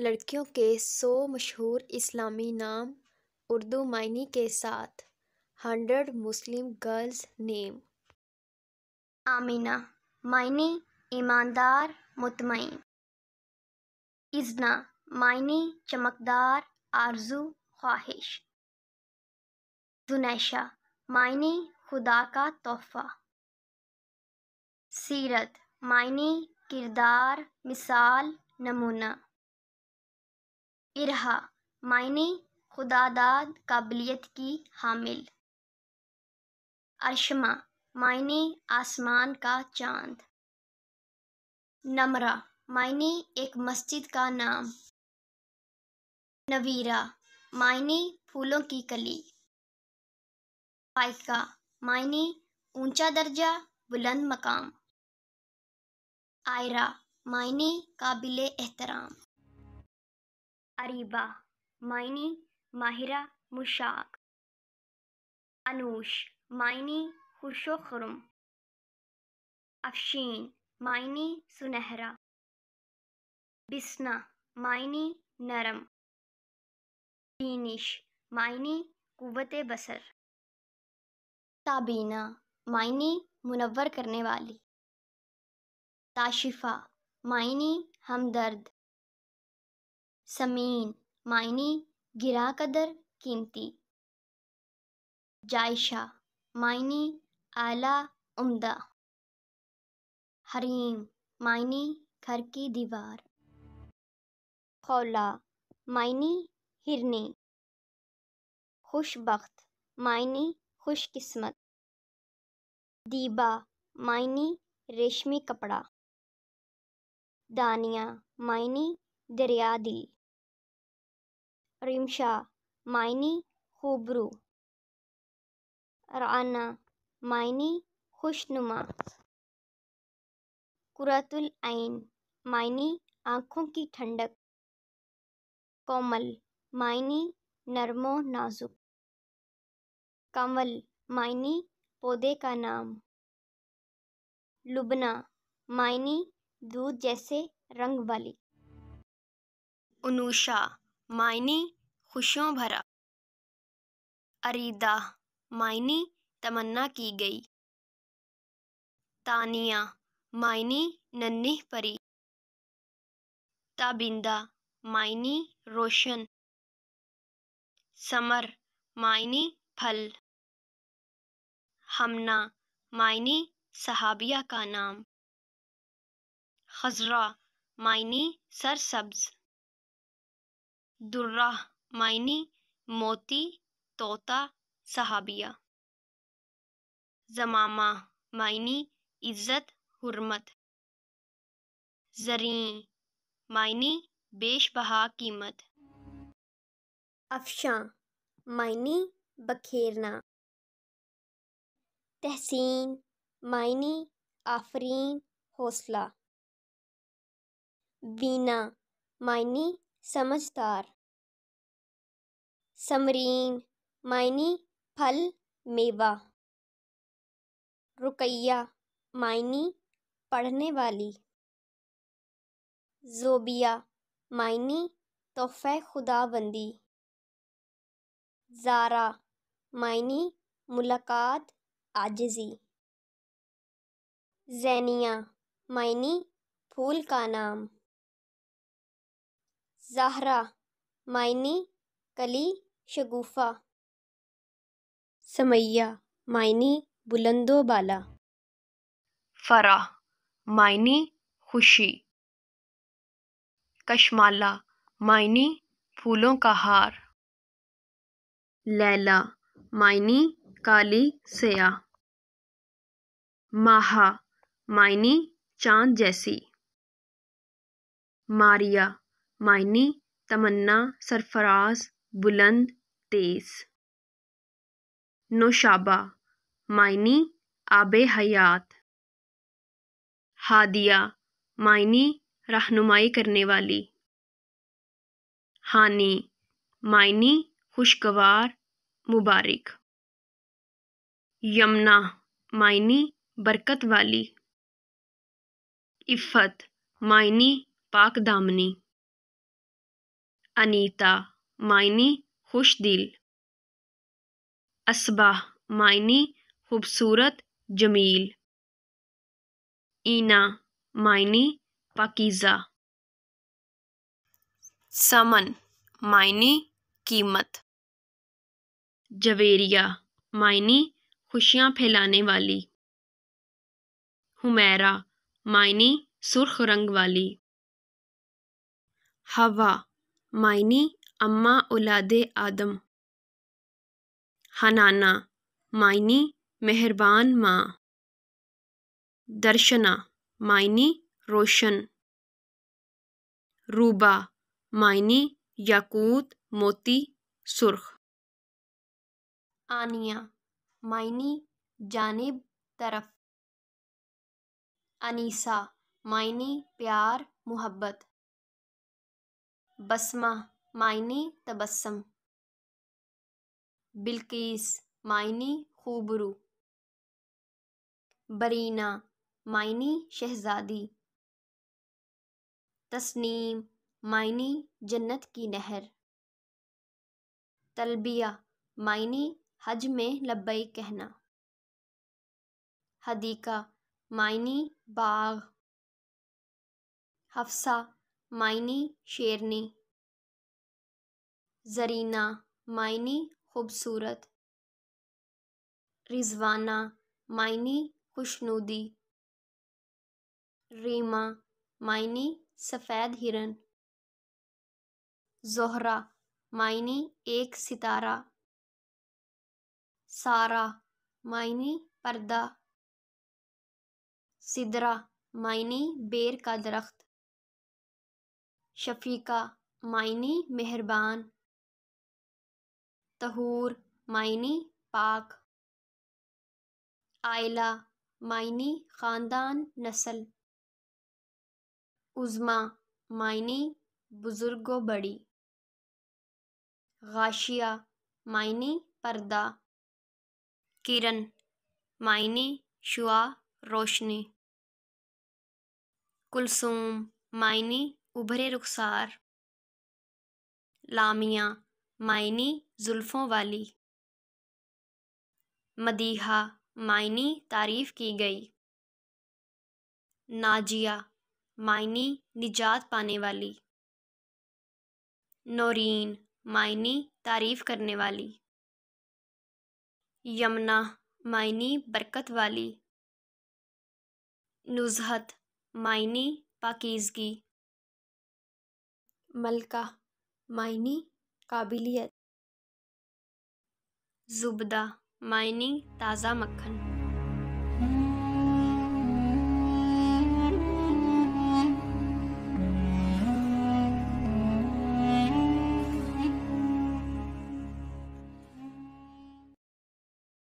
लड़कियों के सौ मशहूर इस्लामी नाम उर्दू मायने के साथ hundred Muslim girls name Amina मायने ईमानदार मुतमिन इजना मायने चमकदार आरजू ख्वाहिश जुनैशा मायने खुदा का तोहफा सीरत मायने किरदार मिसाल नमूना इरहा मायने खुदादाद काबिलियत की हामिल अरशमा मायने आसमान का चांद नमरा मायने एक मस्जिद का नाम नवीरा मायने फूलों की कली पाइका मायने ऊंचा दर्जा बुलंद मकाम आयरा मायने काबिल एहतराम अरीबा मायनी माहिरा मुशाक अनूश मायनी खुशो खुरम अफशीन मायनी सुनहरा बिस्ना मायनी नरम दीनिश मायनी कुवत बसर ताबीना मायनी मुनवर करने वाली ताशिफा मायनी हमदर्द समीन मायने गिरा कदर कीमती जायशा मायने आला उम्दा हरीम मायने घर की दीवार खौला मायने हिरनी खुशबख्त मायने खुशकिस्मत दीबा मायने रेशमी कपड़ा दानिया मायने दरिया दिल रिमशा मायनी खूबरू राना मायनी खुशनुमा कुरातुल आइन मायनी आँखों की ठंडक कोमल मायनी नरमो नाजुक कमल मायनी पौधे का नाम लुबना मायनी दूध जैसे रंग वाली अनुषा मायनी खुशियों भरा अरीदा मायने तमन्ना की गई तानिया मायने नन्ही परी ताबिंदा मायने रोशन समर मायने फल हमना मायने सहाबिया का नाम खजरा मायने सरसब्ज़ दुर्रा मायनी मोती तोता सहाबिया जमामा मायनी इज्जत हुरमत जरी मायनी बेश बहा कीमत अफशा मायनी बखेरना तहसीन मायनी आफरीन हौसला वीना मायनी समझदार समरीन मायने फल मेवा रुकैया मायनी पढ़ने वाली जोबिया मायनी तोहफ़े खुदाबंदी जारा मायनी मुलाकात आजजी जैनिया मायनी फूल का नाम ज़ाहरा मायनी कली शगुफ़ा समैया मायनी बुलंदो बाला फ़रा मायनी खुशी कशमाला मायनी फूलों का हार लैला मायनी काली सया माहा मायनी चांद जैसी मारिया मायनी तमन्ना सरफराज़ बुलंद तेज़ नोशाबा मायनी आब हयात हादिया मायनी रहनुमाई करने वाली हानी मायनी खुशगवार मुबारक यमुना मायनी बरकत वाली इफ़त मायनी पाक दामनी अनीता मायनी खुश दिल असबाह मायनी खूबसूरत जमील ईना मायनी पाकिज़ा समन मायनी कीमत जवेरिया मायनी खुशियाँ फैलाने वाली हुमैरा मायनी सुर्ख रंग वाली हवा मायनी अम्मा औलाद आदम हनाना मायनी मेहरबान माँ दर्शना मायनी रोशन रूबा मायनी याकूत मोती सुर्ख आनिया मायनी जानब तरफ अनीसा मायनी प्यार मोहब्बत बसमा मायनी तबस्सम बिल्किस मायनी खूबरू बरीना मायनी शहजादी तस्नीम मायनी जन्नत की नहर तलबिया मायनी हज में लब्बई कहना हदीका मायनी बाग हफ्सा मायनी शेरनी जरीना मायनी खूबसूरत रिजवाना मायनी खुशनुदी रीमा मायनी सफ़ेद हिरन जोहरा मायनी एक सितारा सारा मायनी पर्दा सिदरा मायनी बेर का दरख्त शफीका मायने मेहरबान तहूर मायनी पाक आयला मायने ख़ानदान नस्ल उज़मा मायने बुज़ुर्गो बड़ी गाशिया मायनी पर्दा किरण मायने शुआ रोशनी कुलसूम मायनी उभरे रुखसार लामिया मायनी जुल्फ़ों वाली मदीहा मायनी तारीफ़ की गई नाजिया मायनी निजात पाने वाली नौरीन मायनी तारीफ़ करने वाली यमुना मायनी बरकत वाली नुजहत मायनी पाकिजगी मलका मायनी काबिलियत ज़ुबदा मायनी ताज़ा मक्खन